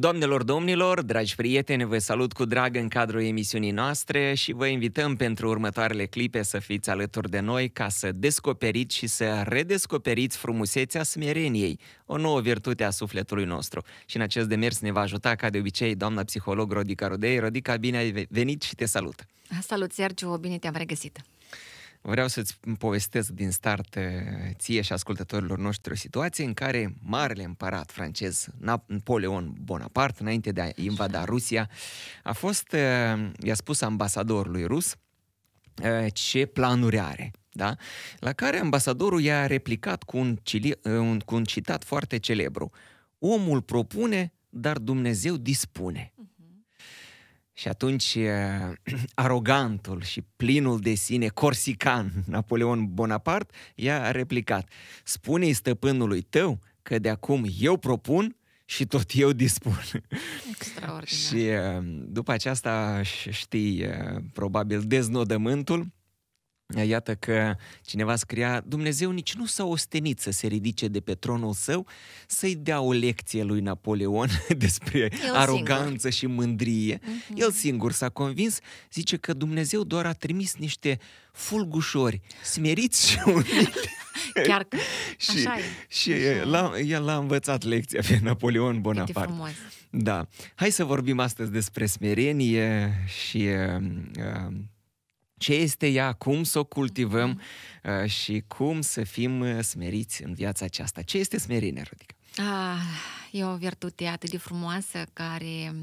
Doamnelor, domnilor, dragi prieteni, vă salut cu drag în cadrul emisiunii noastre și vă invităm pentru următoarele clipe să fiți alături de noi ca să descoperiți și să redescoperiți frumusețea smereniei, o nouă virtute a sufletului nostru. Și în acest demers ne va ajuta, ca de obicei, doamna psiholog Rodica Rodei. Rodica, bine ai venit și te salut! Salut, Sergiu, bine te-am regăsit! Vreau să-ți povestesc din start eh, ție și ascultătorilor noștri o situație în care marele împărat francez Napoleon Bonaparte, înainte de a invada Rusia, a fost, eh, i-a spus ambasadorului rus eh, ce planuri are. Da? La care ambasadorul i-a replicat cu un, cili, un, cu un citat foarte celebru. Omul propune, dar Dumnezeu dispune. Mhm. Și atunci, arogantul și plinul de sine corsican Napoleon Bonaparte i-a replicat. Spune-i stăpânului tău că de acum eu propun și tot eu dispun. Extraordinar. și după aceasta știi probabil deznodământul Iată că cineva scria, Dumnezeu nici nu s-a ostenit să se ridice de pe tronul său, să-i dea o lecție lui Napoleon despre El aroganță singur. și mândrie. Mm-hmm. El singur s-a convins, zice că Dumnezeu doar a trimis niște fulgușori smeriți și umili. Chiar că și, așa Și așa l-a, el a învățat lecția pe Napoleon Bonaparte. Da. Hai să vorbim astăzi despre smerenie și... Uh, ce este ea, cum să o cultivăm mhm. uh, și cum să fim uh, smeriți în viața aceasta. Ce este smerenia, Rodica? Ah, e o virtute atât de frumoasă care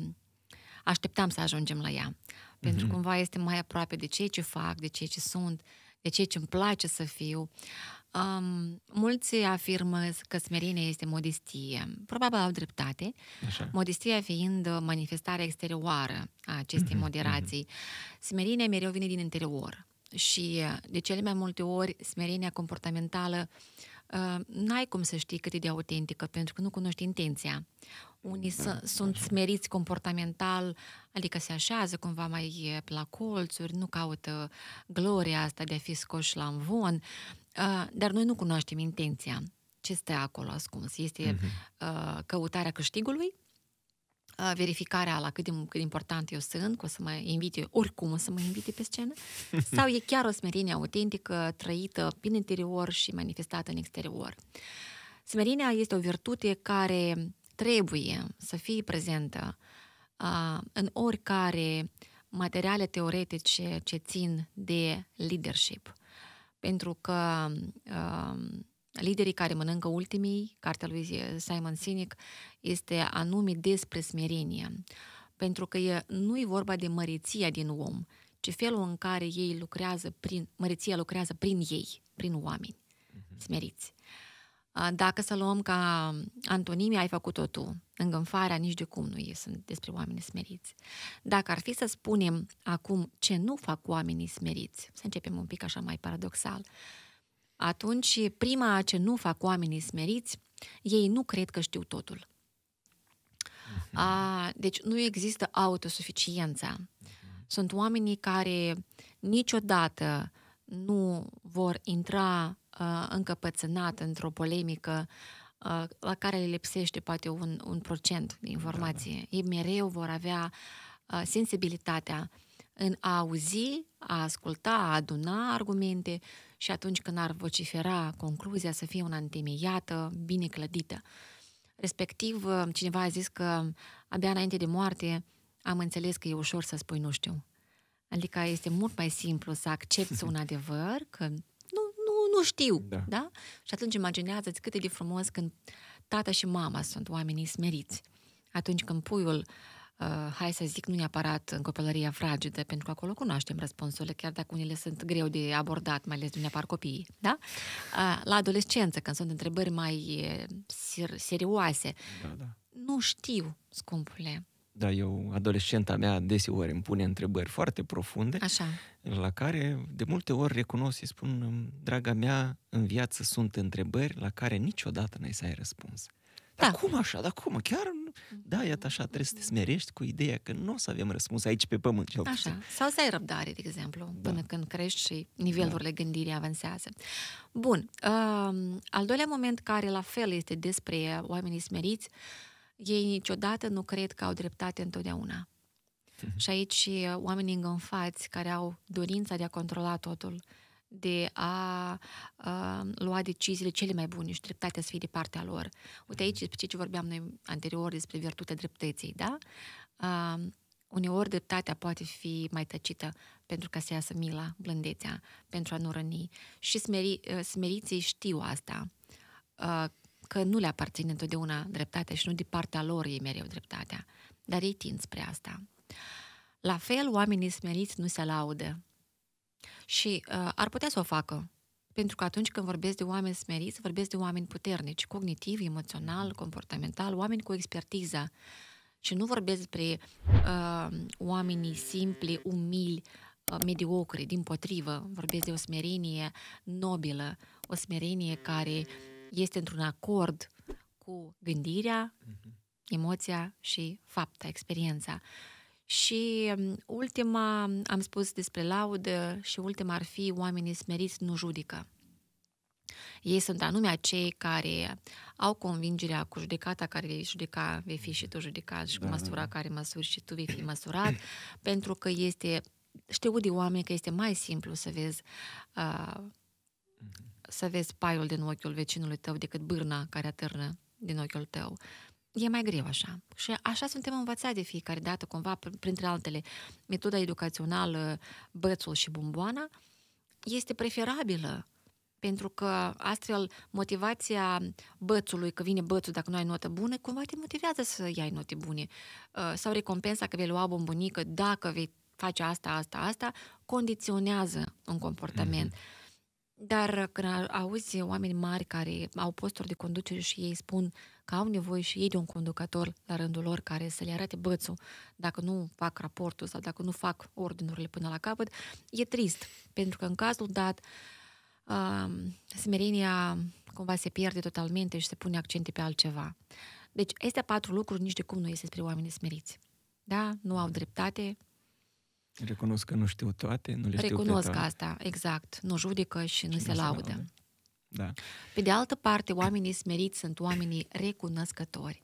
așteptam să ajungem la ea. Pentru mm-hmm. cumva este mai aproape de ceea ce fac, de ceea ce sunt, de ceea ce îmi place să fiu. Uh, Um, mulți afirmă că smerenia este modestie. Probabil au dreptate, Așa. modestia fiind manifestarea exterioară a acestei mm-hmm, moderații. Mm-hmm. Smerenia mereu vine din interior și de cele mai multe ori smerenia comportamentală uh, n-ai cum să știi cât e de autentică pentru că nu cunoști intenția. Unii da, sunt așa. smeriți comportamental, adică se așează cumva mai la colțuri, nu caută gloria asta de a fi scoși la învon, Ah, dar noi nu cunoaștem intenția ce stă acolo ascuns. Este uh-huh. căutarea câștigului, ah, verificarea la cât de, cât de important eu sunt, că o să mă invite, oricum o să mă invite pe scenă, sau e chiar o smerenie autentică, trăită prin interior și manifestată în exterior. Smerenia este o virtute care trebuie să fie prezentă uh, în oricare materiale teoretice ce țin de leadership. Uh, pentru că uh, liderii care mănâncă ultimii, cartea lui Simon Sinek, este anume despre smerenie, pentru că e, nu e vorba de măreția din om, ci felul în care ei lucrează prin, măreția lucrează prin ei, prin oameni mhm. smeriți. Uh, dacă să luăm ca Antonimi ai făcut-o tu. Îngânfarea nici de cum nu e, sunt despre oameni smeriți. Dacă ar fi să spunem acum ce nu fac oamenii smeriți, să începem un pic așa mai paradoxal, atunci prima ce nu fac oamenii smeriți, ei nu cred că știu totul. Uh-huh. A, deci nu există autosuficiența. Uh-huh. Sunt oamenii care niciodată nu vor intra încăpățânat într-o polemică la care le lipsește poate un, un procent de da, da. informație. Da. Ei mereu vor avea sensibilitatea în a auzi, a asculta, a aduna argumente și atunci când ar vocifera concluzia să fie una întemeiată, bine clădită. Respectiv, cineva a zis că abia înainte de moarte am înțeles că e ușor să spui nu știu. Adică este mult mai simplu să accepti un adevăr, că nu știu. Da. da? Și atunci imaginează-ți cât e de frumos când tata și mama sunt oamenii smeriți. Atunci când puiul Uh, hai să zic, nu neapărat în copilăria fragedă, pentru că acolo cunoaștem răspunsurile, chiar dacă unele sunt greu de abordat, mai ales dumneapar copiii, da? Uh, la adolescență, când sunt întrebări mai uh, ser- serioase, da, da. nu știu, scumpule, da, eu, adolescenta mea, deseori îmi pune întrebări foarte profunde, Așa. la care de multe ori recunosc și spun, draga mea, în viață sunt întrebări la care niciodată n-ai să ai răspuns. Dar da. cum așa? Dar cum? Chiar? Da, iată așa, trebuie să te smerești cu ideea că nu o să avem răspuns aici pe pământ. Așa. puțin. Așa. Sau să ai răbdare, de exemplu, da. până când crești și da. nivelurile da. gândirii avansează. Bun. Uh, al doilea moment care la fel este despre oamenii smeriți uh, ei niciodată nu cred că au dreptate întotdeauna. Mhm. Și aici uh, oamenii îngânfați care au dorința de a controla totul, de a, a uh, lua deciziile cele mai bune și dreptatea să fie de partea lor. Uite mhm. aici despre ce vorbeam noi anterior despre virtutea dreptății, da? A, um, uneori dreptatea poate fi mai tăcită pentru ca să iasă mila, blândețea, pentru a nu răni. Și smeri, uh, smeriții știu asta, că nu le aparține întotdeauna dreptatea și nu de partea lor ei mereu dreptatea, dar ei tind spre asta. La fel, oamenii smeriți nu se laudă și uh, ar putea să o facă, pentru că atunci când vorbesc de oameni smeriți, vorbesc de oameni puternici, cognitiv, emoțional, comportamental, oameni cu expertiză. Și nu vorbesc despre uh, oamenii simpli, umili, uh, mediocri, din potrivă. Vorbesc de o smerenie nobilă, o smerenie care este într-un acord cu gândirea, mhm. emoția și fapta, experiența. Și um, ultima, am spus despre laudă și ultima ar fi oamenii smeriți nu judecă. Ei sunt anume acei care au convingerea cu judecata care vei judeca, vei fi și tu judecat și cu da, măsura da. care măsuri și tu vei fi măsurat, pentru că este, știu de oameni că este mai simplu să vezi uh, mhm să vezi paiul din ochiul vecinului tău decât bârna care atârnă din ochiul tău. E mai greu așa. Și așa suntem învățați de fiecare dată, cumva, printre altele, metoda educațională, bățul și bomboana, este preferabilă pentru că astfel motivația bățului, că vine bățul dacă nu ai notă bună, cumva te motivează să iei note bune. Ă, sau recompensa că vei lua bombonică dacă vei face asta, asta, asta, condiționează un comportament. Mm-hmm. Dar uh, când auzi oameni mari care au posturi de conducere și ei spun că au nevoie și ei de un conducător la rândul lor care să le arate bățul dacă nu fac raportul sau dacă nu fac ordinurile până la capăt, e trist, pentru că în cazul dat um, smerenia cumva se pierde totalmente și se pune accente pe altceva. Deci, astea patru lucruri nici de cum nu este spre oamenii smeriți. Da? Nu au dreptate, Recunosc că nu știu toate, nu le știu Recunosc asta, exact. Nu judecă și nu, și se, nu laudă. se laudă. Da. Pe de altă parte, oamenii smeriți sunt oamenii recunoscători.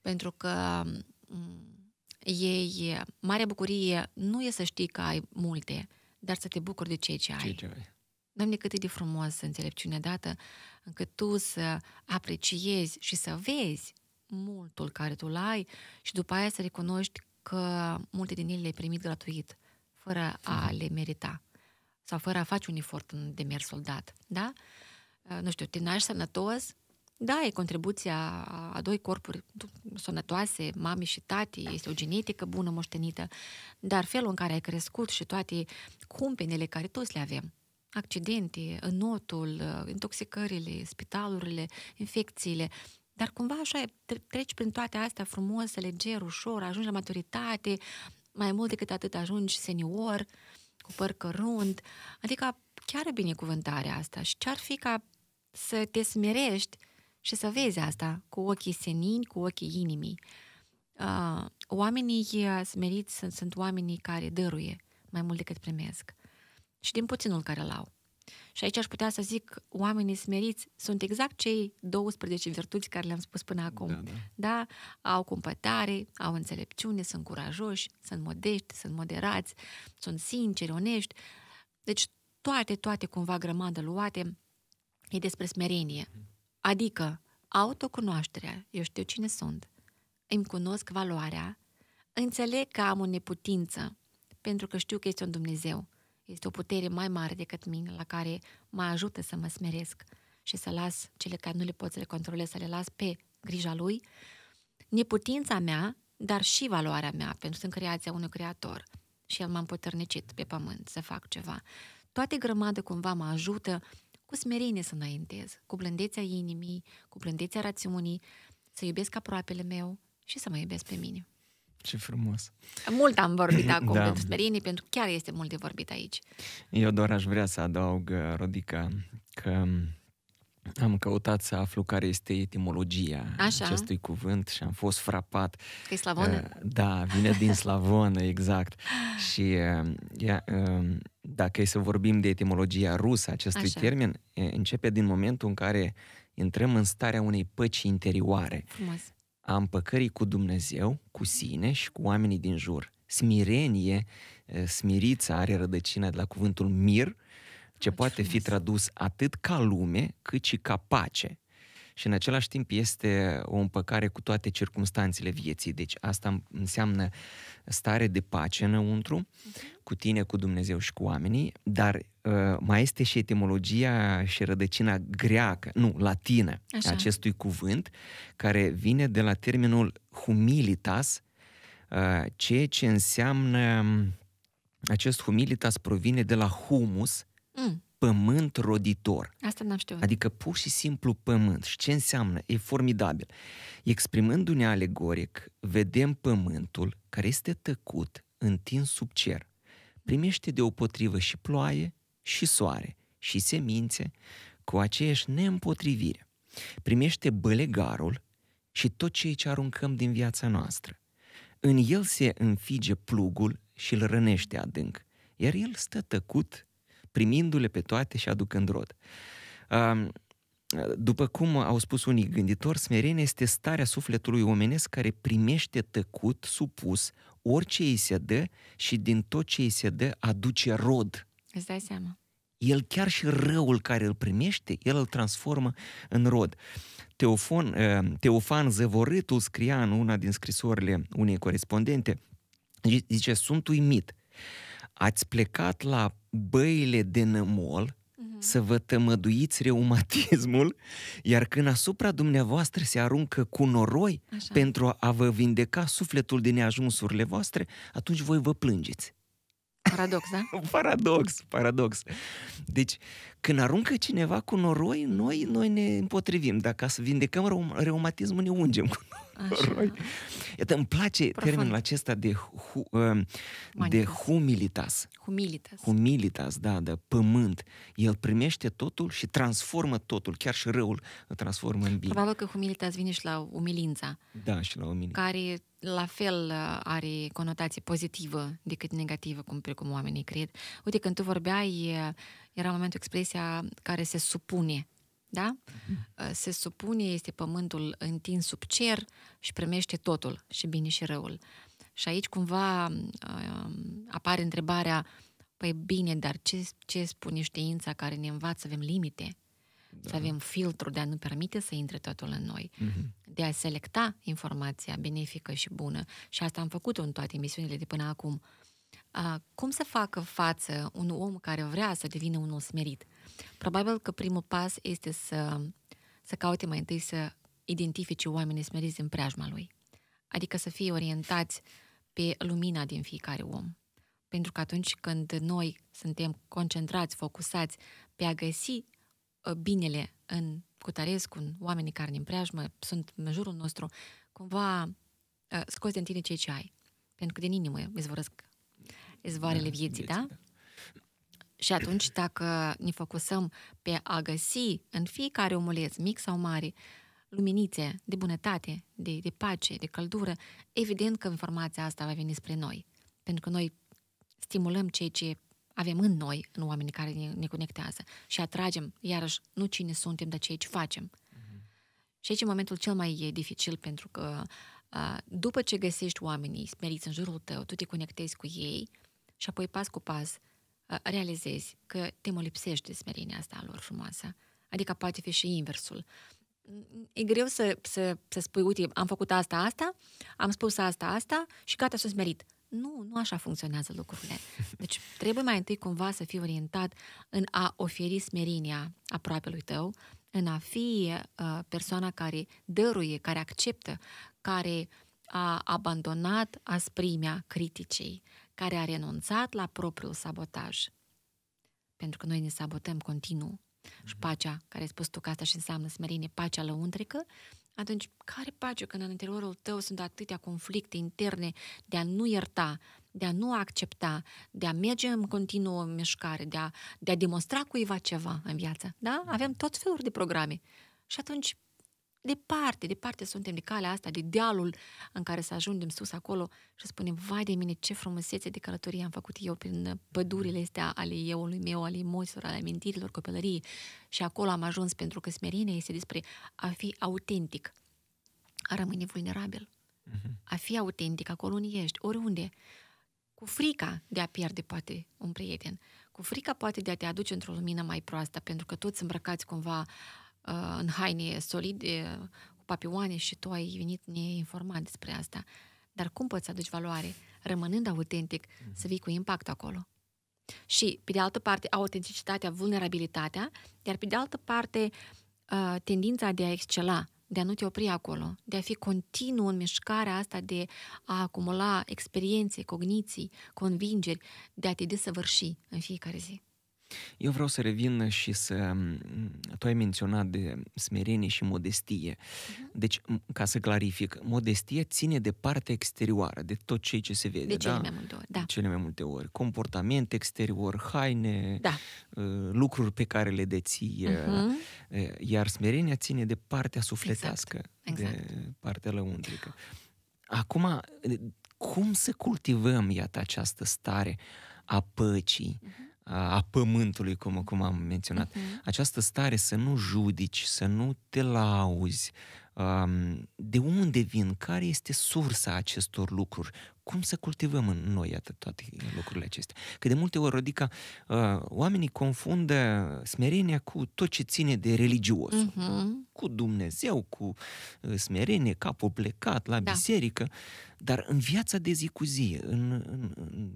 Pentru că mm, ei, marea bucurie nu e să știi că ai multe, dar să te bucuri de ceea ce ai. ce ai. Doamne, cât e de frumos înțelepciunea dată încât tu să apreciezi și să vezi multul care tu l-ai și după aia să recunoști că multe din ele le-ai primit gratuit, fără a mhm. le merita sau fără a face un efort în demers soldat, da? Uh, nu știu, te naști sănătos, da, e contribuția a doi corpuri sănătoase, mame și tati, este o genetică bună moștenită, dar felul în care ai crescut și toate cumpenele care toți le avem, accidente, înotul, uh, intoxicările, spitalurile, infecțiile, dar cumva așa treci prin toate astea frumoase, leger, ușor, ajungi la maturitate, mai mult decât atât ajungi senior, cu păr cărunt, adică chiar e binecuvântarea asta și ce-ar fi ca să te smerești și să vezi asta cu ochii senini, cu ochii inimii. Uh, oamenii uh, smeriți sunt, sunt oamenii care dăruie mai mult decât primesc și din puținul care l-au. Și aici aș putea să zic, oamenii smeriți sunt exact cei 12 virtuți care le-am spus până acum. Da, da. da? Au cumpătare, au înțelepciune, sunt curajoși, sunt modești, sunt moderați, sunt sinceri, onești. Deci toate, toate cumva grămadă luate e despre smerenie. Mhm. Adică autocunoașterea, eu știu cine sunt, îmi cunosc valoarea, înțeleg că am o neputință, pentru că știu că este un Dumnezeu. Este o putere mai mare decât mine, la care mă ajută să mă smeresc și să las cele care nu le pot să le controlez, să le las pe grija lui, neputința mea, dar și valoarea mea, pentru că sunt creația unui creator și el m-a împuternicit pe pământ să fac ceva. Toate grămadă cumva mă ajută cu smerenie să înaintez, cu blândețea inimii, cu blândețea rațiunii, să iubesc aproapele meu și să mă iubesc pe mine. Ce frumos! Mult am vorbit acum da. despre inii, pentru că chiar este mult de vorbit aici. Eu doar aș vrea să adaug, Rodica, că am căutat să aflu care este etimologia Așa. acestui cuvânt și am fost frapat. Că e slavonă? Eh, da, vine din slavonă, exact. Și ea, eh, eh, dacă e să vorbim de etimologia rusă acestui Așa. termen, începe din momentul în care intrăm în starea unei păci interioare. Frumos a împăcării cu Dumnezeu, cu sine și cu oamenii din jur. Smirenie, smirița are rădăcina de la cuvântul mir, ce a, poate ce fi tradus atât ca lume, cât și ca pace. Și în același timp este o împăcare cu toate circunstanțele vieții. Deci asta înseamnă stare de pace înăuntru, mhm. cu tine, cu Dumnezeu și cu oamenii, dar Uh, mai este și etimologia și rădăcina greacă, nu, latină, Așa. acestui cuvânt, care vine de la termenul humilitas, uh, ceea ce înseamnă, acest humilitas provine de la humus, mm. pământ roditor. Asta n-am știut. Adică pur și simplu pământ. Și ce înseamnă? E formidabil. Exprimându-ne alegoric, vedem pământul care este tăcut, întins sub cer primește deopotrivă și ploaie, și soare și semințe cu aceeași neîmpotrivire. Primește bălegarul și tot ceea ce aruncăm din viața noastră. În el se înfige plugul și îl rănește adânc, iar el stă tăcut, primindu-le pe toate și aducând rod. După cum au spus unii gânditori, smerenia este starea sufletului omenesc care primește tăcut, supus, orice îi se dă și din tot ce îi se dă aduce rod. Îți dai seama. El chiar și răul care îl primește, el îl transformă în rod. Teofon, eh, Teofan Zăvorâtul scria în una din scrisorile unei corespondente, zice, sunt uimit, ați plecat la băile de nămol uh-huh. să vă tămăduiți reumatismul, iar când asupra dumneavoastră se aruncă cu noroi Așa. pentru a vă vindeca sufletul din neajunsurile voastre, atunci voi vă plângeți. Paradox, da? paradox, paradox. Deci, când aruncă cineva cu noroi, noi, noi ne împotrivim. Dacă să vindecăm reumatismul, ne ungem cu noroi. Așa. Iată, îmi place Profund. termenul acesta de, hu, uh, de humilitas. Humilitas. Humilitas, da, de pământ. El primește totul și transformă totul, chiar și răul îl transformă în bine. Probabil că humilitas vine și la umilința. Da, și la umilința. Care la fel uh, are conotație pozitivă decât negativă, cum, precum oamenii cred. Uite, când tu vorbeai, uh, era momentul expresia care se supune da? Mhm. Uh, se supune, este pământul întins sub cer și primește totul, și bine și răul. Și aici cumva um, apare întrebarea, păi bine, dar ce, ce spune știința care ne învață să avem limite? Da. Să avem filtru de a nu permite să intre totul în noi, mm-hmm. de a selecta informația benefică și bună. Și asta am făcut-o în toate emisiunile de până acum. Uh, cum să facă față un om care vrea să devină unul smerit? Probabil că primul pas este să, să caute mai întâi să identifice oamenii smeriți în preajma lui. Adică să fie orientați pe lumina din fiecare om. Pentru că atunci când noi suntem concentrați, focusați pe a găsi ă, binele în Cutarescu, în oamenii care ne împreajmă, sunt în jurul nostru, cumva ă, scoți din tine ceea ce ai. Pentru că din inimă izvorăsc izvoarele da, vieții, da? vieții da? da? Și atunci, dacă ne focusăm pe a găsi în fiecare omuleț, mic sau mare, luminițe, de bunătate, de, de pace, de căldură, evident că informația asta va veni spre noi. Pentru că noi stimulăm ceea ce avem în noi, în oamenii care ne, ne conectează și atragem, iarăși, nu cine suntem, dar ceea ce facem. Uh-huh. Și aici e momentul cel mai e dificil, pentru că după ce găsești oamenii smeriți în jurul tău, tu te conectezi cu ei, și apoi pas cu pas realizezi că te molipsești de smerenia asta a lor frumoasă. Adică poate fi și inversul. E greu să, să, să spui, uite, am făcut asta, asta, am spus asta, asta și gata, sunt smerit. Nu, nu așa funcționează lucrurile. Deci trebuie mai întâi cumva să fii orientat în a oferi aproape lui tău, în a fi uh, persoana care dăruie, care acceptă, care a abandonat asprimea criticii, care a renunțat la propriul sabotaj. Pentru că noi ne sabotăm continuu mm și mhm. pacea, care ai spus tu că asta și înseamnă smerenie, pacea lăuntrică, atunci care pace când în interiorul tău sunt atâtea conflicte interne de a nu ierta, de a nu accepta, de a merge în continuă mișcare, de a, de a demonstra cuiva ceva în viață. Da? Avem tot felul de programe. Și atunci, Departe, departe suntem de calea asta, de dealul în care să ajungem sus acolo și spunem, vai de mine, ce frumusețe de călătorie am făcut eu prin pădurile astea ale euului meu, ale emoțiilor, ale amintirilor copilăriei și acolo am ajuns pentru că smerenia este despre a fi autentic, a rămâne vulnerabil, mhm. a fi autentic acolo unde ești, oriunde, cu frica de a pierde poate un prieten, cu frica poate de a te aduce într-o lumină mai proastă, pentru că toți îmbrăcați cumva Uh, în haine solide, cu papioane și tu ai venit neinformat despre asta. Dar cum poți să aduci valoare? Rămânând autentic, mm-hmm. să vii cu impact acolo. Și, pe de altă parte, autenticitatea, vulnerabilitatea, iar pe de altă parte, uh, tendința de a excela, de a nu te opri acolo, de a fi continuu în mișcarea asta de a acumula experiențe, cogniții, convingeri, de a te desăvârși în fiecare zi. Eu vreau să revin și să... Tu ai menționat de smerenie și modestie. Mhm. Deci, ca să clarific, modestia ține de partea exterioară, de tot ceea ce se vede. De cele da? mai multe ori, da. De cele mai multe ori. Comportament exterior, haine, da. Uh, lucruri pe care le deții. Uh-huh. Iar smerenia ține de partea sufletească, exact. Exact. de partea lăuntrică. Acum, uh, cum să cultivăm, iată, această stare a păcii? Uh-huh a pământului, cum, cum am menționat. Uh-huh. Această stare să nu judici, să nu te lauzi, um, de unde vin, care este sursa acestor lucruri, cum să cultivăm în noi atât toate lucrurile acestea. Că de multe ori, Rodica, uh, oamenii confundă smerenia cu tot ce ține de religios, uh-huh. Mhm. cu Dumnezeu, cu smerenie, capul plecat la da. biserică, dar în viața de zi cu zi, în, în, în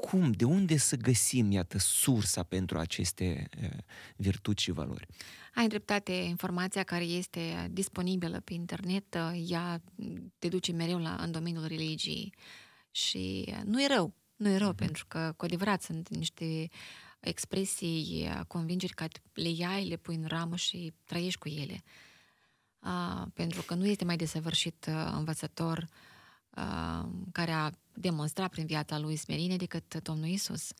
cum, de unde să găsim, iată, sursa pentru aceste virtuți și valori? Ai dreptate, informația care este disponibilă pe internet, ea te duce mereu la, în domeniul religiei și nu e rău, nu e rău, mm-hmm. pentru că, cu adevărat, sunt niște expresii, convingeri că le iai, le pui în ramă și trăiești cu ele. A, pentru că nu este mai desăvârșit învățător uh, Uh, care a demonstrat prin viața lui smerenie decât Domnul Isus.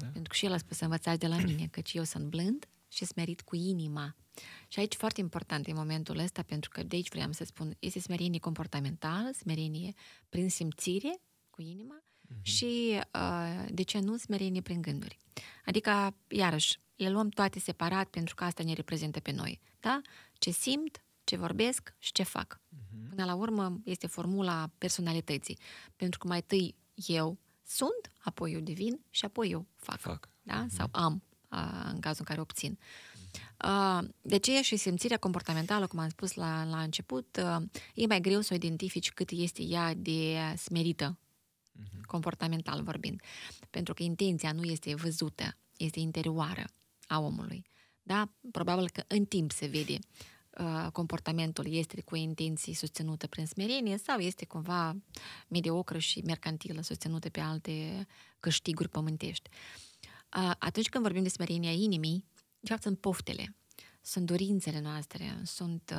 Da. Pentru că și el a spus să învățați de la mine, căci eu sunt blând și smerit cu inima. Și aici foarte important e momentul ăsta, pentru că de aici vreau să spun, este smerenie comportamentală, smerenie prin simțire cu inima uh-huh. și, uh, de ce nu, smerenie prin gânduri. Adică, iarăși, le luăm toate separat pentru că asta ne reprezintă pe noi. Da? Ce simt, ce vorbesc și ce fac. Uh-huh. Până la urmă este formula personalității. Pentru că mai tâi eu sunt, apoi eu devin și apoi eu fac. fac. Da? Uh-huh. Sau am, a, în cazul în care obțin. A, de ce și simțirea comportamentală, cum am spus la, la început, a, e mai greu să o identifici cât este ea de smerită, uh-huh. comportamental vorbind. Pentru că intenția nu este văzută, este interioară a omului. Da? Probabil că în timp se vede comportamentul este cu intenții susținută prin smerenie sau este cumva mediocră și mercantilă susținută pe alte câștiguri pământești. Atunci când vorbim de smerenia inimii, de fapt sunt poftele, sunt dorințele noastre, sunt,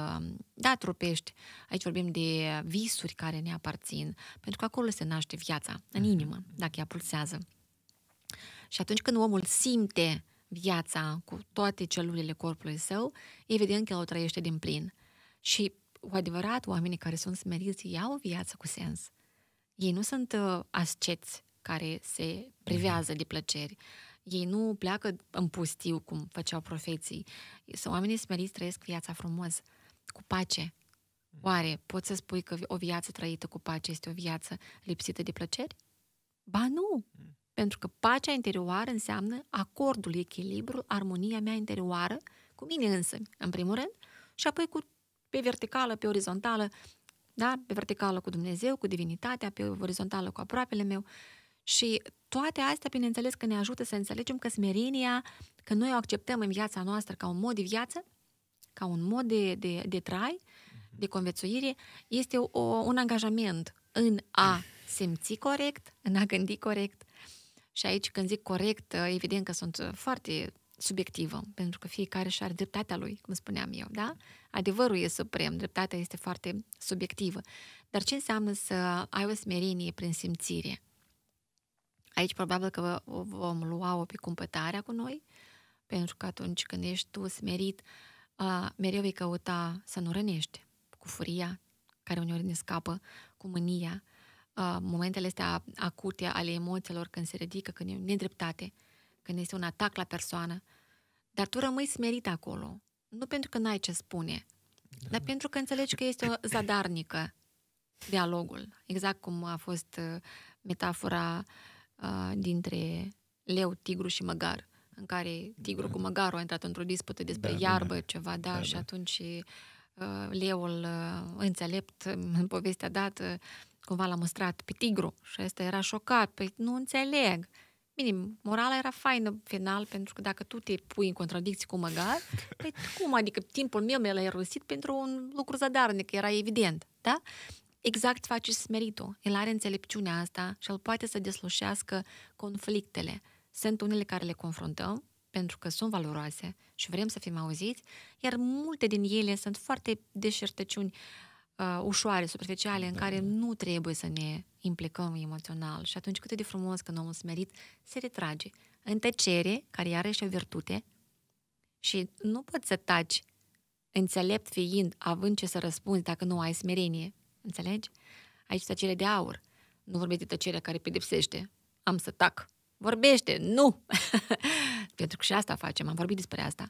da, trupești. Aici vorbim de visuri care ne aparțin, pentru că acolo se naște viața, în mhm. inimă, dacă ea pulsează. Și atunci când omul simte viața cu toate celulele corpului său, evident că el o trăiește din plin. Și cu adevărat, oamenii care sunt smeriți iau viața cu sens. Ei nu sunt uh, asceți care se privează mhm. de plăceri. Ei nu pleacă în pustiu, cum făceau profeții. Sau oamenii smeriți trăiesc viața frumos, cu pace. Mhm. Oare poți să spui că o viață trăită cu pace este o viață lipsită de plăceri? Ba nu! Mhm. Pentru că pacea interioară înseamnă acordul, echilibrul, armonia mea interioară cu mine însă, în primul rând, și apoi cu pe verticală, pe orizontală, da? pe verticală cu Dumnezeu, cu divinitatea, pe orizontală cu aproapele meu. Și toate astea, bineînțeles, că ne ajută să înțelegem că smerenia, că noi o acceptăm în viața noastră ca un mod de viață, ca un mod de, de, de trai, mhm. de conviețuire, este o, un angajament în a simți corect, în a gândi corect, și aici, când zic corect, uh, evident că sunt uh, foarte subiectivă, pentru că fiecare și are dreptatea lui, cum spuneam eu, da? Adevărul e suprem, dreptatea este foarte subiectivă. Dar ce înseamnă să ai o smerenie prin simțire? Aici probabil că vom lua-o pe cumpătarea cu noi, pentru că atunci când ești tu smerit, uh, mereu vei căuta să nu rănești cu furia, care uneori ne scapă, cu mânia, momentele astea acute ale emoțiilor, când se ridică, când e nedreptate, când este un atac la persoană, dar tu rămâi smerit acolo. Nu pentru că n-ai ce spune, da. dar pentru că înțelegi că este o zadarnică dialogul. Exact cum a fost uh, metafora uh, dintre leu, tigru și măgar, în care tigru da. cu măgarul a intrat într-o dispută despre da, da, da. iarbă, da. ceva, da, da și da. atunci uh, leul uh, înțelept, în povestea dată, uh, cumva l-a măstrat pe tigru și ăsta era șocat, păi nu înțeleg. Bine, morala era faină final, pentru că dacă tu te pui în contradicții cu măgar, păi cum, adică timpul meu mi l-ai pentru un lucru zadarnic, era evident, da? Exact face smeritul. El are înțelepciunea asta și el poate să deslușească conflictele. Sunt unele care le confruntăm, pentru că sunt valoroase și vrem să fim auziți, iar multe din ele sunt foarte deșertăciuni uh, uh, ușoare, superficiale, în da. care da. nu trebuie să ne implicăm emoțional. Și atunci cât de frumos când omul smerit se retrage în tăcere, care iarăși o virtute, și nu poți să taci înțelept fiind, având ce să răspunzi dacă nu ai smerenie. Înțelegi? Aici tăcere de aur. Nu vorbești de tăcerea care pedepsește. Am să tac. Vorbește! Nu! Pentru că și asta facem, am vorbit despre asta.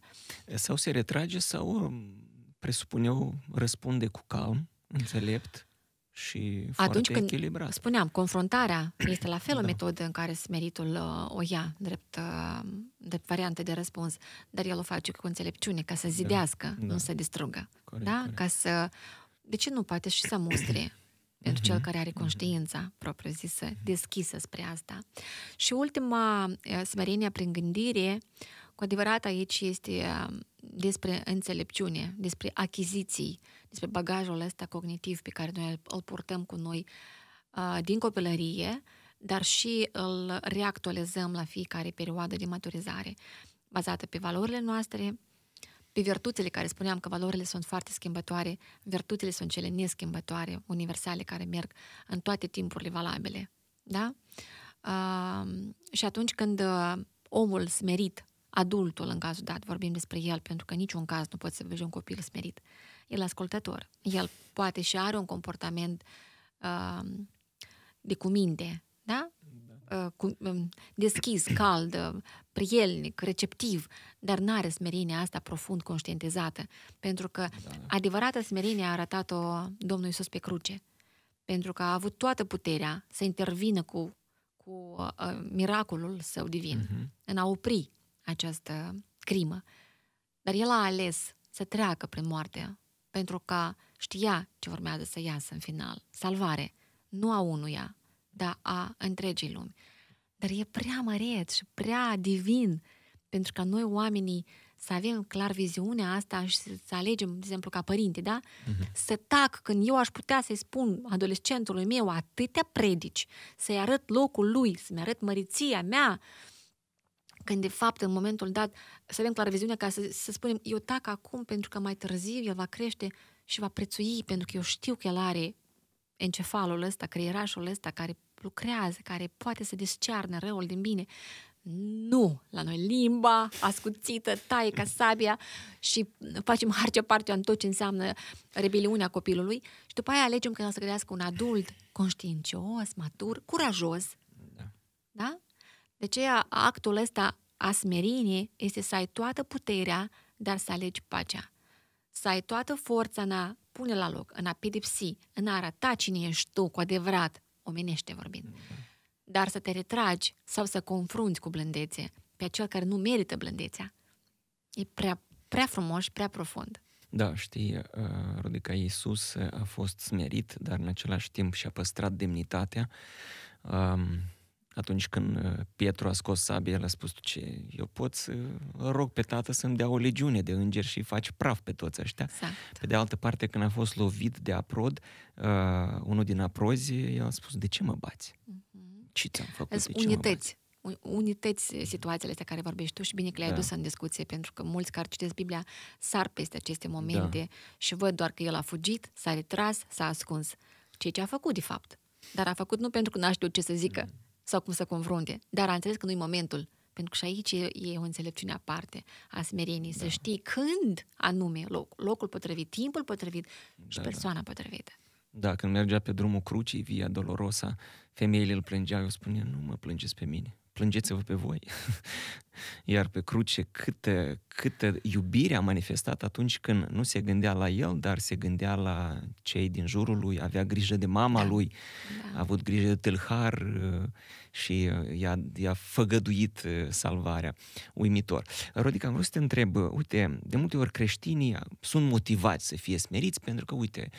Sau se retrage sau um, presupun eu, răspunde cu calm înțelept și Atunci foarte când echilibrat. spuneam, confruntarea este la fel da. o metodă în care smeritul uh, o ia drept, uh, drept variantă de răspuns, dar el o face cu înțelepciune ca să da. zidească, da. nu să distrugă. Corect, da? Corect. Ca să... De ce nu poate și să mustre pentru cel mhm. care are mhm. conștiința propriu-zisă mhm. deschisă spre asta? Și ultima uh, smerenie prin gândire uh, cu adevărat aici este ehm, despre înțelepciune, despre achiziții, despre bagajul ăsta cognitiv pe care noi îl purtăm cu noi uh, din copilărie, dar și îl reactualizăm la fiecare perioadă de maturizare, bazată pe valorile noastre, pe virtuțile care spuneam că valorile sunt foarte schimbătoare, virtuțile sunt cele neschimbătoare, universale, care merg în toate timpurile valabile. Da? Uh, și atunci când uh, omul smerit adultul în cazul dat, vorbim despre el, pentru că niciun caz nu poți să vezi un copil smerit. El ascultător. El poate și are un comportament uh, de cuminte, da? da. Uh, cu, um, deschis, cald, uh, prielnic, receptiv, dar nu are smerenia asta profund conștientizată. Pentru că da. adevărata smerenie a arătat-o Domnul Iisus pe cruce. Pentru că a avut toată puterea să intervină cu, cu uh, uh miracolul său divin, uh-huh. în a opri această crimă. Dar el a ales să treacă prin moarte pentru că știa ce urmează să iasă în final. Salvare, nu a unuia, dar a întregii lumi. Dar e prea măreț și prea divin pentru ca noi oamenii să avem clar viziunea asta și să alegem, de exemplu, ca părinte, da? Uh-huh. Să tac când eu aș putea să-i spun adolescentului meu atâtea predici, să-i arăt locul lui, să-mi arăt măriția mea, când, de fapt, în momentul dat, să avem clar viziunea ca să, să spunem, eu tac acum pentru că mai târziu el va crește și va prețui, pentru că eu știu că el are encefalul ăsta, creierașul ăsta care lucrează, care poate să discearnă răul din bine. Nu! La noi limba ascuțită taie ca sabia și facem harce parte în tot ce înseamnă rebeliunea copilului și după aia alegem că el să crească un adult conștiincios, matur, curajos, da? da? De aceea, actul ăsta a smerinii este să ai toată puterea, dar să alegi pacea. Să ai toată forța în a pune la loc, în a pedepsi, în a arăta cine ești tu cu adevărat, omenește vorbind. Dar să te retragi sau să confrunți cu blândețe pe acel care nu merită blândețea. E prea, prea frumos și prea profund. Da, știi, uh, Rodica, Iisus uh, a fost smerit, dar în același timp și-a păstrat demnitatea. Um atunci când uh, Pietru a scos sabia, el a spus, ce, eu pot să rog pe tată să-mi dea o legiune de îngeri și faci praf pe toți ăștia. Exact. Pe de altă parte, când a fost lovit de aprod, uh, unul din aprozi, el a spus, de ce mă bați? Mm-hmm. Ce ți-am făcut? Azi, de unități. Unități situațiile astea care vorbești tu și bine că le-ai da. dus în discuție, pentru că mulți care citesc Biblia sar peste aceste momente da. și văd doar că el a fugit, s-a retras, s-a ascuns. Ceea ce a făcut, de fapt. Dar a făcut nu pentru că n-a știut ce să zică, mm sau cum să confrunte. Dar am înțeles că nu-i momentul. Pentru că și aici e, e o înțelepciune aparte a smerenii, Da. Să știi când anume locul. Locul potrivit, timpul potrivit și da, da. persoana da. potrivită. Da, când mergea pe drumul crucii, Via Dolorosa, femeile îl plângeau, eu spunea, nu mă plângeți pe mine plângeți-vă pe voi. Iar pe cruce, câtă, câtă iubire a manifestat atunci când nu se gândea la el, dar se gândea la cei din jurul lui, avea grijă de mama da. lui, da. a avut grijă de tâlhar uh, și uh, i-a, i-a făgăduit uh, salvarea. Uimitor. Rodica, am vrut să te întreb, uite, de multe ori creștinii sunt motivați să fie smeriți pentru că, uite,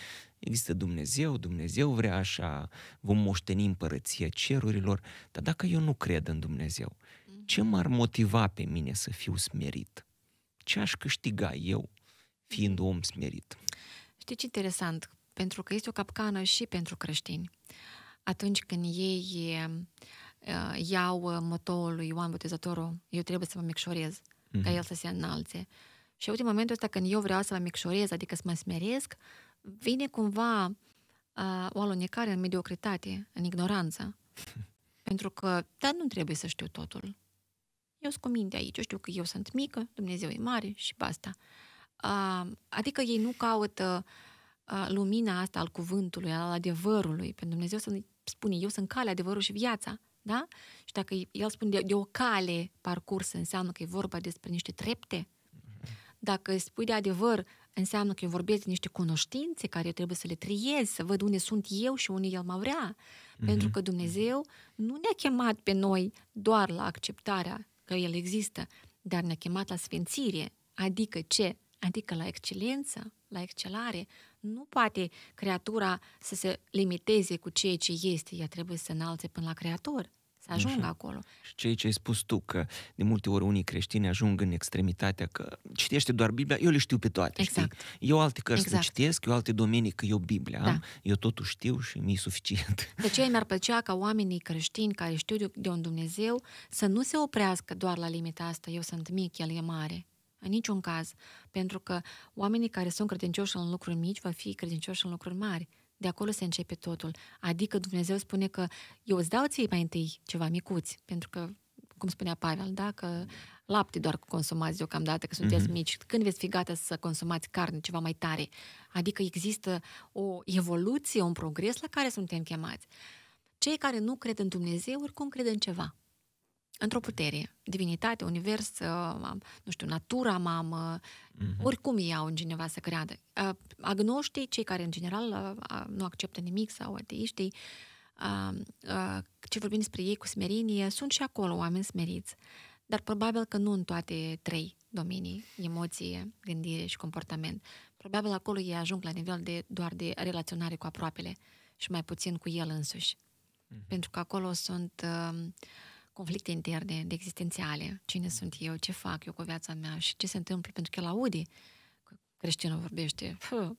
există Dumnezeu, Dumnezeu vrea așa, vom moșteni împărăția cerurilor, dar dacă eu nu cred în Dumnezeu, mhm. ce m-ar motiva pe mine să fiu smerit? Ce aș câștiga eu fiind mhm. om smerit? Știi ce interesant? Pentru că este o capcană și pentru creștini. Atunci când ei uh, iau uh, motoul lui Ioan Botezătorul, eu trebuie să mă micșorez mm-hmm. ca mhm. el să se înalțe. Și uite, în momentul ăsta când eu vreau să mă micșorez, adică să mă smeresc, vine cumva uh, o alunecare în mediocritate, în ignoranță. Pentru că, dar nu trebuie să știu totul. Eu sunt cu minte aici, eu știu că eu sunt mică, Dumnezeu e mare și basta. Uh, adică ei nu caută uh, lumina asta al cuvântului, al adevărului. Pentru Dumnezeu să spune, eu sunt calea, adevărul și viața. Da? Și dacă el spune de, de o cale parcursă, înseamnă că e vorba despre niște trepte. Mhm. Dacă spui de adevăr, Înseamnă că eu vorbesc de niște cunoștințe care eu trebuie să le triez, să văd unde sunt eu și unde El mă vrea. Mm-hmm. Pentru că Dumnezeu nu ne-a chemat pe noi doar la acceptarea că El există, dar ne-a chemat la sfințire. Adică ce? Adică la excelență, la excelare. Nu poate creatura să se limiteze cu ceea ce este, ea trebuie să înalțe până la creator să ajungă Așa. acolo. Și ceea ce ai spus tu, că de multe ori unii creștini ajung în extremitatea că citește doar Biblia, eu le știu pe toate, exact. știi? Eu alte cărți exact. le citesc, eu alte domenii, că eu Biblia da. am, eu totul știu și mi-e suficient. De ce mi-ar plăcea ca oamenii creștini care știu de un Dumnezeu să nu se oprească doar la limita asta, eu sunt mic, el e mare. În niciun caz. Pentru că oamenii care sunt credincioși în lucruri mici vor fi credincioși în lucruri mari. De acolo se începe totul. Adică Dumnezeu spune că eu îți dau ție mai întâi ceva micuți, pentru că cum spunea Pavel, da? că lapte doar consumați deocamdată, că sunteți mm-hmm. mici. Când veți fi gata să consumați carne ceva mai tare? Adică există o evoluție, un progres la care suntem chemați. Cei care nu cred în Dumnezeu, oricum cred în ceva într-o putere, divinitate, univers, uh, nu știu, natura, mamă, mm-hmm. oricum iau în cineva să creadă. Uh, agnoștii, cei care în general uh, nu acceptă nimic sau ateiștii, ce vorbim despre ei cu smerinie, sunt și acolo oameni smeriți, dar probabil că nu în toate trei domenii, emoție, gândire și comportament. Probabil acolo ei ajung la nivel de doar de relaționare cu aproapele și mai puțin cu el însuși. Mhm. Pentru că acolo sunt uh, conflicte interne, de existențiale. Cine sunt eu, ce fac eu cu viața mea și ce se întâmplă, pentru că el aude că creștinul vorbește. Pă,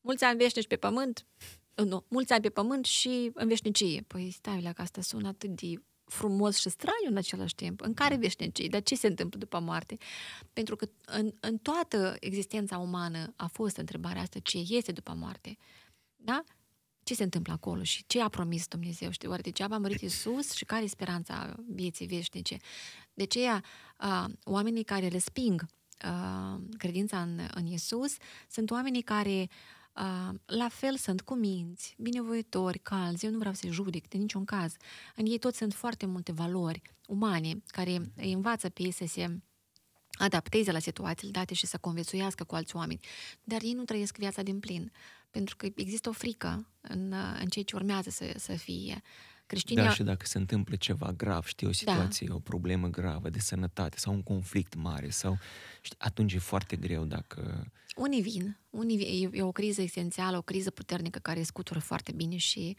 mulți ani veșnici pe pământ, nu, mulți ani pe pământ și în veșnicie. Păi stai, la că asta sună atât de frumos și straniu în același timp. În care da. veșnicie? Dar ce se întâmplă după moarte? Pentru că în, în toată existența umană a fost întrebarea asta, ce este după moarte? Da? ce se întâmplă acolo și ce a promis Dumnezeu, știi, oare degeaba a murit Iisus și care e speranța vieții veșnice. De aceea, oamenii care resping credința în, în Iisus sunt oamenii care la fel sunt cuminți, binevoitori, calzi, eu nu vreau să-i judec de niciun caz. În ei toți sunt foarte multe valori umane care îi învață pe ei să se adapteze la situațiile date și să conviețuiască cu alți oameni, dar ei nu trăiesc viața din plin pentru că există o frică în, în ceea ce urmează să, să fie. Creștinii da, au... și dacă se întâmplă ceva grav, știi, o da. situație, da. o problemă gravă de sănătate sau un conflict mare, sau știi, atunci e foarte greu dacă... Unii vin, unii vin. E, e o criză esențială, o criză puternică care scutură foarte bine și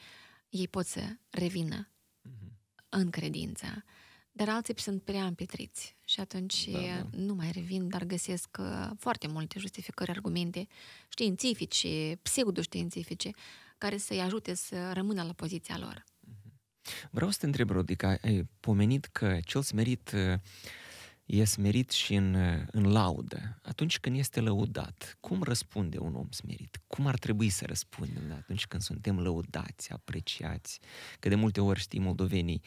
ei pot să revină mm-hmm. în credință, dar alții sunt prea împietriți și atunci da, da. nu mai revin, dar găsesc uh, foarte multe justificări, argumente științifice, pseudoștiințifice, care să-i ajute să rămână la poziția lor. Mhm. Vreau să te întreb, Rodica, ai pomenit că cel smerit uh, e smerit și în, uh, în laudă. Atunci când este lăudat, cum răspunde un om smerit? Cum ar trebui să răspundem atunci când suntem lăudați, apreciați? Că de multe ori știi moldovenii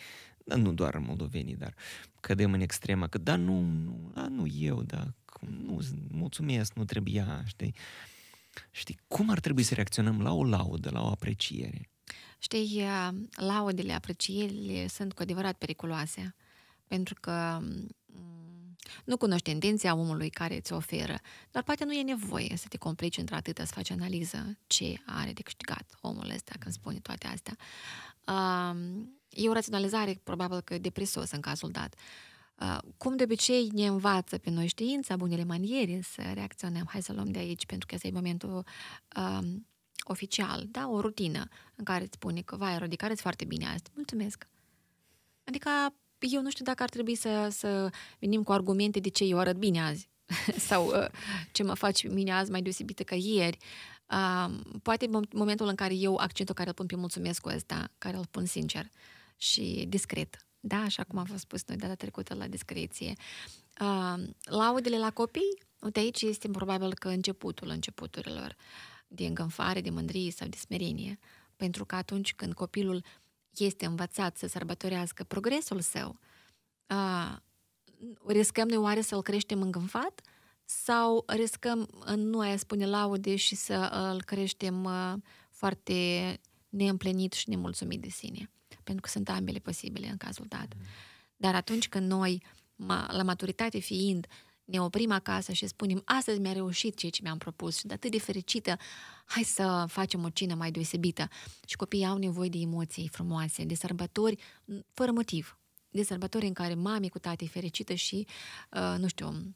da nu doar moldovenii, dar cădem în extremă, că da, nu, nu, da, nu eu, da, nu, mulțumesc, nu trebuia, știi? Știi, cum ar trebui să reacționăm la o laudă, la o apreciere? Știi, uh, laudele, aprecierile sunt cu adevărat periculoase, pentru că m- mm, nu cunoști intenția omului care ți oferă, dar poate nu e nevoie să te complici într-atâta, să faci analiză ce are de câștigat omul ăsta când spune toate astea. E o raționalizare probabil că depresos în cazul dat. Cum de obicei ne învață pe noi știința, bunele maniere să reacționăm, hai să luăm de aici, pentru că ăsta e momentul um, oficial, da? o rutină în care îți spune că, vai, Rodica, foarte bine asta, mulțumesc. Adică eu nu știu dacă ar trebui să, să venim cu argumente de ce eu arăt bine azi sau uh, ce mă faci mine azi mai deosebită ca ieri. Uh, poate momentul în care eu accentul care îl pun pe mulțumesc cu ăsta, care îl pun sincer și discret. Da, așa cum am fost spus noi data trecută la discreție. Uh, laudele la copii, uite aici este probabil că începutul începuturilor de îngânfare, de mândrie sau de smerenie. Pentru că atunci când copilul uh, este învățat să sărbătorească progresul său, uh, riscăm noi oare să-l creștem îngânfat sau riscăm în nu a spune laude și să îl creștem uh, foarte neîmplinit și nemulțumit de sine? Pentru că sunt ambele posibile în cazul dat. Mm. Dar atunci când noi, la maturitate fiind, ne oprim acasă și spunem astăzi mi-a reușit ceea ce mi-am propus și de atât de fericită, hai să facem o cină mai deosebită. Și copiii au nevoie de emoții frumoase, de sărbători mm, fără motiv, de sărbători în care mami cu tati e fericită și, uh, nu știu,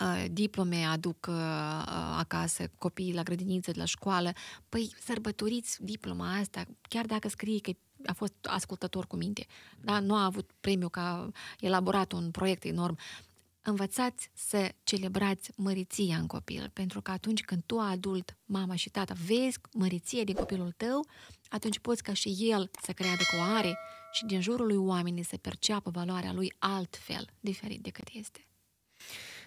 uh, diplome aduc uh, uh, acasă copiii la grădiniță, de la școală, păi sărbătoriți diploma asta, chiar dacă scrie că a fost ascultător cu minte, da? nu a avut premiu că a elaborat un proiect enorm, învățați să celebrați măriția în copil, pentru că atunci când tu, adult, mama și tata, vezi măriție din copilul tău, atunci poți ca și el să creadă că o are și din jurul lui oamenii să perceapă valoarea lui altfel, diferit decât este.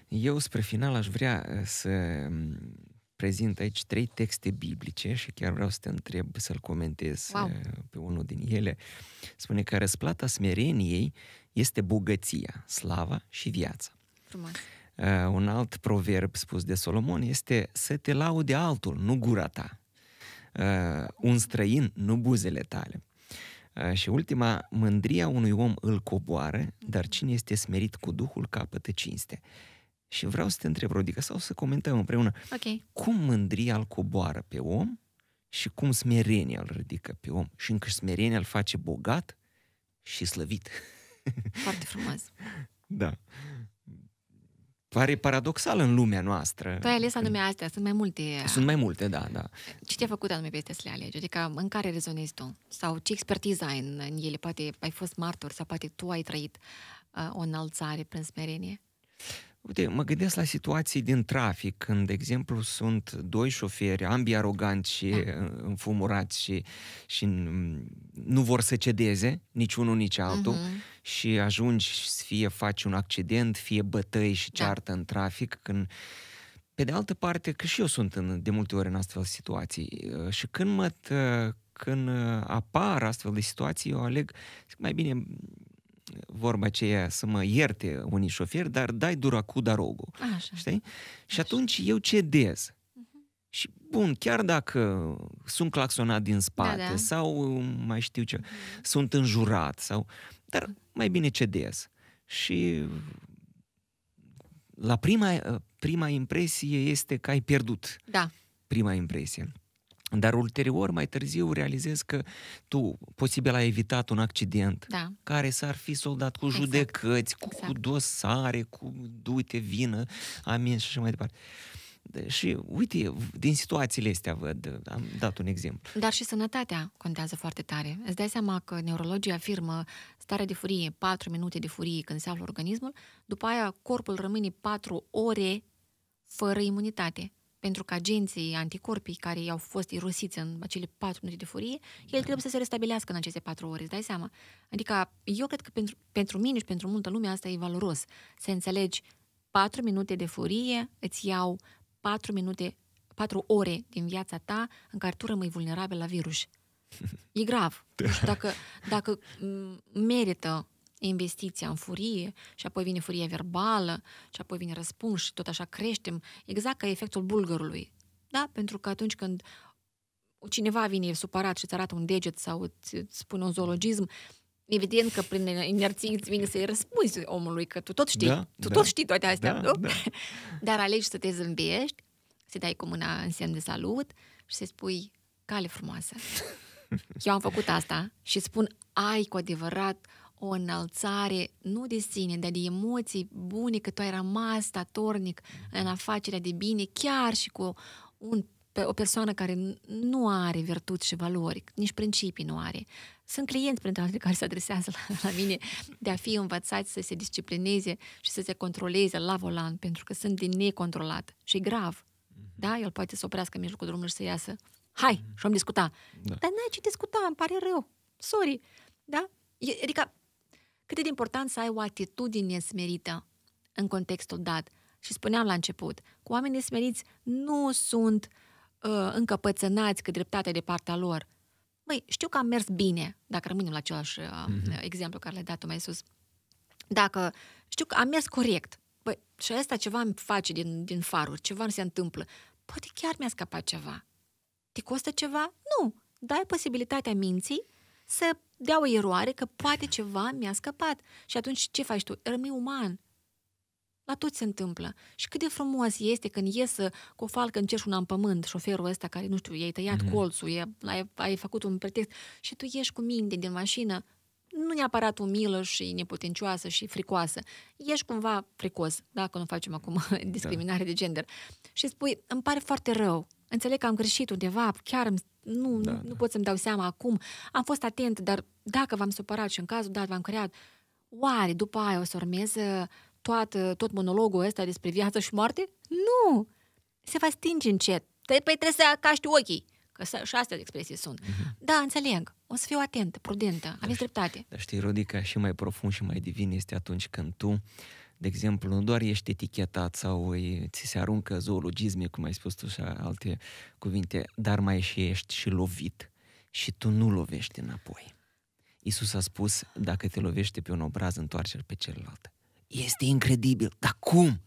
Eu, spre final, aș vrea uh, să mm, prezint aici trei texte biblice și chiar vreau să te întreb să-l comentez wow. Uh, pe unul din ele. Spune că răsplata smereniei este bogăția, slava și viața. Frumos. Uh, un alt proverb spus de Solomon este să te laude altul, nu gura ta. Uh, un străin, nu buzele tale. Uh, și ultima, mândria unui om îl coboară, dar cine este smerit cu Duhul capătă cinste. Și vreau să te întreb, Rodica, sau să comentăm împreună, okay. cum mândria îl coboară pe om și cum smerenia îl ridică pe om și încă smerenia îl face bogat și slăvit. Foarte frumos. da pare paradoxal în lumea noastră. Tu ai ales anume astea, sunt mai multe. Sunt mai multe, da, da. Ce te-a făcut anume pe să le alegi? Adică în care rezonezi tu? Sau ce expertiza ai în, în ele? Poate ai fost martor sau poate tu ai trăit uh, o înălțare prin smerenie? Uite, mă gândesc la situații din trafic, când, de exemplu, sunt doi șoferi, ambii aroganți și da. uh, înfumurați și, și mm, nu vor să cedeze, nici unul, nici altul. Uh-huh și ajungi fie faci un accident, fie bătăi și da. ceartă da. în trafic, când pe de altă parte, că și eu sunt în, de multe ori în astfel situații uh, și când mă uh, când uh, apar astfel de situații, eu aleg, zic, mai bine vorba aceea să mă ierte unii șoferi, dar dai dura cu darogul. Așa. Știi? Așa. Și atunci eu cedez. Uh-huh. Și bun, chiar dacă sunt claxonat din spate da, da. sau mai știu ce, uh-huh. sunt înjurat sau dar mai bine cedez. Și la prima, prima impresie este că ai pierdut. Da. Prima impresie. Dar ulterior, mai târziu, realizezi că tu, posibil, ai evitat un accident da. care s-ar fi soldat cu exact. judecăți, cu, exact. cu dosare, cu du-te, vină, amin și așa mai departe. Uh, și uite, din situațiile astea văd, am dat un exemplu. Dar și sănătatea contează foarte tare. Îți dai seama că neurologia afirmă starea de furie, 4 minute de furie când se află organismul, după aia corpul rămâne 4 ore fără imunitate pentru că agenții anticorpii care i-au fost irosiți în acele patru minute de furie, el da. trebuie să se restabilească în aceste patru ore, îți dai seama? Adică eu cred că pentru, pentru mine și pentru multă lume asta e valoros, să înțelegi patru minute de furie îți iau 4 minute, 4 ore din viața ta în care tu rămâi vulnerabil la virus. E grav. Da. Și dacă, dacă merită investiția în furie și apoi vine furia verbală și apoi vine răspuns și tot așa creștem, exact ca efectul bulgărului. Da? Pentru că atunci când cineva vine supărat și îți arată un deget sau îți spune un zoologism, Evident că prin inerție îți vine să-i răspunzi omului că tu tot știi, da, tu da, tot știi toate astea, da, nu? Da. Dar alegi să te zâmbești, să-i dai cu mâna în semn de salut și să-i spui cale frumoasă. Eu am făcut asta și spun ai cu adevărat o înălțare, nu de sine, dar de emoții bune, că tu ai rămas statornic în afacerea de bine, chiar și cu un pe o persoană care nu are virtuți și valori, nici principii nu are. Sunt clienți, printre altele, care se adresează la, la mine de a fi învățați să se disciplineze și să se controleze la volan, pentru că sunt din necontrolat și grav. Mhm. Da? El poate să oprească în mijlocul drumului și să iasă. Hai, mhm. și am discuta. Da. Dar n-ai ce discuta, îmi pare rău. Sorry. Da? E, adică, cât e de important să ai o atitudine smerită în contextul dat. Și spuneam la început, cu oamenii smeriți nu sunt uh, uh, încăpățânați că dreptatea de partea lor. Măi, știu că am mers bine, dacă rămânem la același uh, uh-huh. exemplu care le-ai dat mai sus. Dacă știu că am mers corect, băi, și asta ceva îmi face din, din faruri, ceva nu se întâmplă, poate chiar mi-a scapat ceva. Te costă ceva? Nu. Dai posibilitatea minții să dea o eroare că poate ceva mi-a scăpat. Și atunci ce faci tu? Rămâi uman. La toți se întâmplă. Și cât de frumos este când iesă cu o falcă în cer și una în pământ, șoferul ăsta care, nu știu, i-ai tăiat mm-hmm. colțul, e, ai, ai făcut un pretext și tu ieși cu minte din mașină, nu neapărat umilă și neputincioasă și fricoasă. Ești cumva fricos, dacă nu facem acum da. discriminare da. de gender. Și spui, îmi pare foarte rău, înțeleg că am greșit undeva, chiar îmi nu, da, nu, da. nu pot să-mi dau seama acum. Am fost atent, dar dacă v-am supărat și în cazul dat v-am creat, oare după aia o să urmeze toată, tot monologul ăsta despre viață și moarte? Nu! Se va stinge încet. Păi trebuie să caști ochii. Că și astea de expresii sunt. Mm-hmm. Da, înțeleg. O să fiu atentă, prudentă. Aveți dar, dreptate. Dar știi, Rodica, și mai profund și mai divin este atunci când tu de exemplu, nu doar ești etichetat sau ți se aruncă zoologisme, cum ai spus tu și alte cuvinte, dar mai și ești și lovit și tu nu lovești înapoi. Isus a spus, dacă te lovește pe un obraz, întoarce-l pe celălalt. Este incredibil. Dar cum?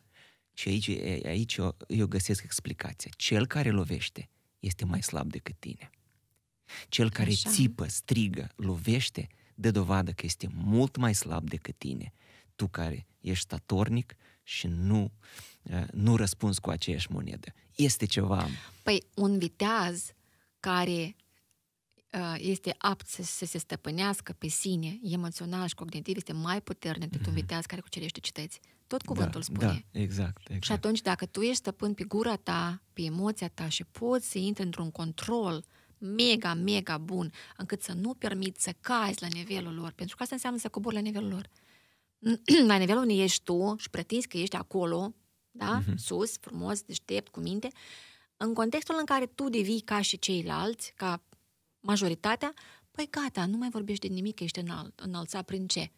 Și aici, aici eu, eu găsesc explicația. Cel care lovește este mai slab decât tine. Cel care Așa. țipă, strigă, lovește, dă dovadă că este mult mai slab decât tine. Tu care ești statornic și nu, nu răspunzi cu aceeași monedă. Este ceva... Păi un viteaz care este apt să, să se stăpânească pe sine, emoțional și cognitiv, este mai puternic decât un viteaz care cucerește cități. Tot cuvântul da, spune. Da, exact, exact. Și atunci, dacă tu ești stăpân pe gura ta, pe emoția ta și poți să intri într-un control mega, mega bun, încât să nu permiți să cazi la nivelul lor, pentru că asta înseamnă să cobori la nivelul lor. la nivelul unde ești tu și pretinzi că ești acolo, da? mm-hmm. Sus, frumos, deștept, cu minte, în contextul în care tu devii ca și ceilalți, ca majoritatea, păi gata, nu mai vorbești de nimic, că ești înalt, înălțat prin ce?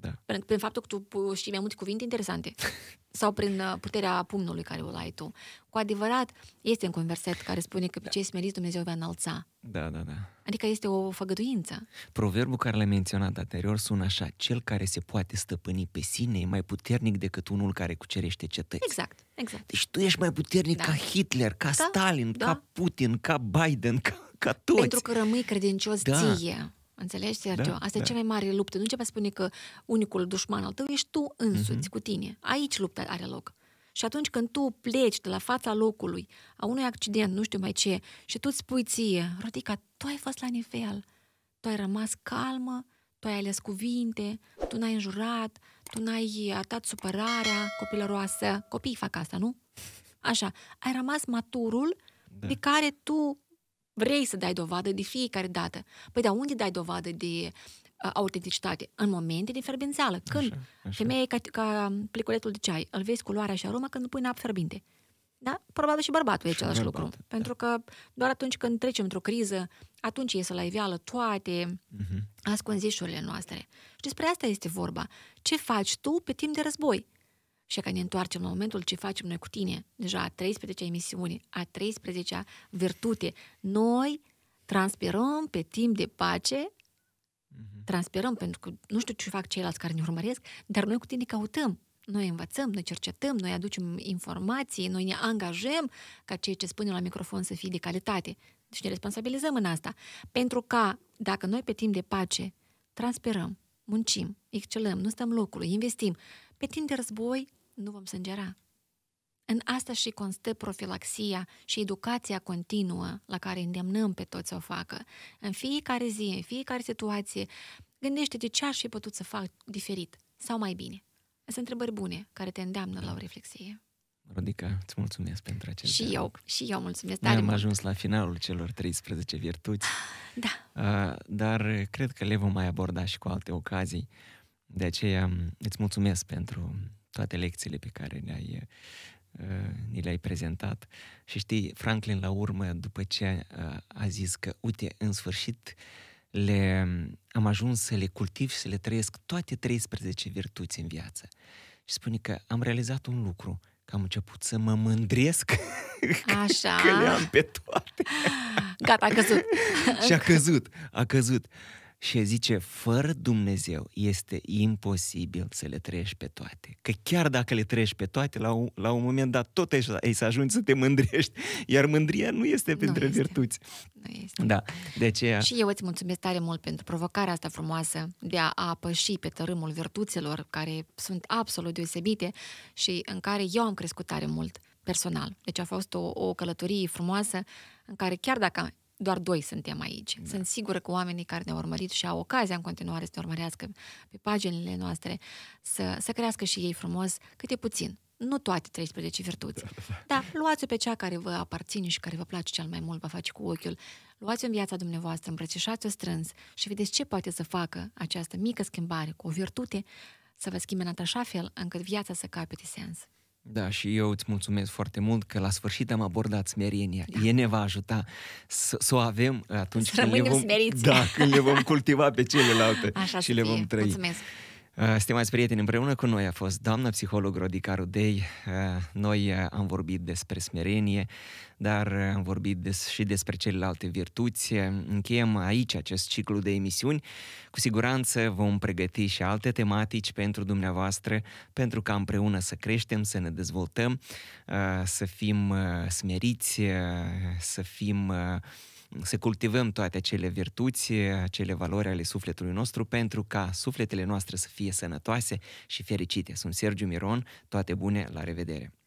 Da. Prin, prin faptul că tu știi mai multe cuvinte interesante sau prin uh, puterea pumnului care o ai tu. Cu adevărat, este un converset care spune că pe da. cei smeriți Dumnezeu va înalța. Da, da, da. Adică este o făgăduință. Proverbul care l-am menționat anterior sună așa, cel care se poate stăpâni pe sine e mai puternic decât unul care cucerește cetăți. Exact, exact. Deci tu ești mai puternic da. ca Hitler, ca da. Stalin, da. ca Putin, ca Biden, ca ca toți. Pentru că rămâi credincios da. ție. Înțelegi, da, Sergio? Da, Asta da. e cea mai mare luptă. Nu începe să spune că unicul dușman al tău ești tu însuți, mm-hmm. cu tine. Aici lupta are loc. Și atunci când tu pleci de la fața locului, a unui accident, nu știu mai ce, și tu spui ție, Rodica, tu ai fost la nivel, tu ai rămas calmă, tu ai ales cuvinte, tu n-ai înjurat, tu n-ai atat supărarea copilăroasă. Copiii fac asta, nu? Așa, ai rămas maturul da. pe care tu vrei să dai dovadă de fiecare dată. Păi, dar unde dai dovadă de uh, autenticitate? În momente de ferbențeală, când așa, așa. femeia e ca, ca pliculetul de ceai, îl vezi culoarea și aroma când îl pui în apă fierbinte. Da? Probabil și bărbatul e același bărbat, lucru. Da. Pentru că doar atunci când trecem într-o criză, atunci iese la iveală toate uh-huh. ascunzișurile noastre. Și despre asta este vorba. Ce faci tu pe timp de război? și că ne întoarcem la momentul ce facem noi cu tine, deja a 13-a emisiune, a 13-a virtute. Noi transpirăm pe timp de pace, mhm. transpirăm pentru că nu știu ce fac ceilalți care ne urmăresc, dar noi cu tine căutăm noi învățăm, noi cercetăm, noi aducem informații, noi ne angajăm ca ceea ce spunem la microfon să fie de calitate. Deci ne responsabilizăm în asta. Pentru că dacă noi pe timp de pace transpirăm, muncim, excelăm, nu stăm locului, investim, pe timp de război nu vom sângera. În asta și constă profilaxia și educația continuă la care îndemnăm pe toți să o facă. În fiecare zi, în fiecare situație, gândește-te ce aș fi putut să fac diferit sau mai bine. Sunt întrebări bune care te îndeamnă la o reflexie. Rodica, îți mulțumesc pentru acest Și eu, și eu mulțumesc. Noi am mult. ajuns la finalul celor 13 virtuți. Da. Ah, dar cred că le vom mai aborda și cu alte ocazii. De aceea îți mulțumesc pentru toate lecțiile pe care ne-ai, uh, ni le-ai prezentat. Și știi, Franklin la urmă, după ce uh, a zis că, uite, în sfârșit, le, am ajuns să le cultiv și să le trăiesc toate 13 virtuți în viață. Și spune că am realizat un lucru, că am început să mă mândresc Așa. că le-am pe toate. Gata, a căzut. și a căzut, a căzut și zice, fără Dumnezeu este imposibil să le trăiești pe toate. Că chiar dacă le trăiești pe toate, la un, la un moment dat tot ai, ai să ajungi să te mândrești, iar mândria nu este pentru nu este. virtuți. Nu este. Da, de aceea... Și eu îți mulțumesc tare mult pentru provocarea asta frumoasă de a, apăși pe tărâmul virtuților, care sunt absolut deosebite și în care eu am crescut tare mult personal. Deci a fost o, o călătorie frumoasă în care chiar dacă doar doi suntem aici. Da. Sunt sigură că oamenii care ne-au urmărit și au ocazia în continuare să ne urmărească pe paginile noastre, să, să crească și ei frumos câte puțin. Nu toate 13 virtuți. Da, da. da, luați-o pe cea care vă aparține și care vă place cel mai mult, vă face cu ochiul. Luați-o în viața dumneavoastră, îmbrățișați-o strâns și vedeți ce poate să facă această mică schimbare cu o virtute să vă schimbe în așa fel încât viața să capete sens. Da, și eu îți mulțumesc foarte mult că la sfârșit am abordat smerenia. Da. E ne va ajuta să, să o avem atunci să când le, vom, da, când le vom cultiva pe celelalte Așa și le vom trăi. Mulțumesc. Uh, Stimați prieteni, împreună cu noi a fost doamna psiholog Rodica Rudei. Uh, noi uh, am vorbit despre smerenie, dar am vorbit des- și despre celelalte virtuți. Încheiem aici acest ciclu de emisiuni. Cu siguranță vom pregăti și alte tematici pentru dumneavoastră, pentru ca împreună să creștem, să ne dezvoltăm, să fim smeriți, să fim să cultivăm toate acele virtuți, acele valori ale sufletului nostru pentru ca sufletele noastre să fie sănătoase și fericite. Sunt Sergiu Miron, toate bune, la revedere!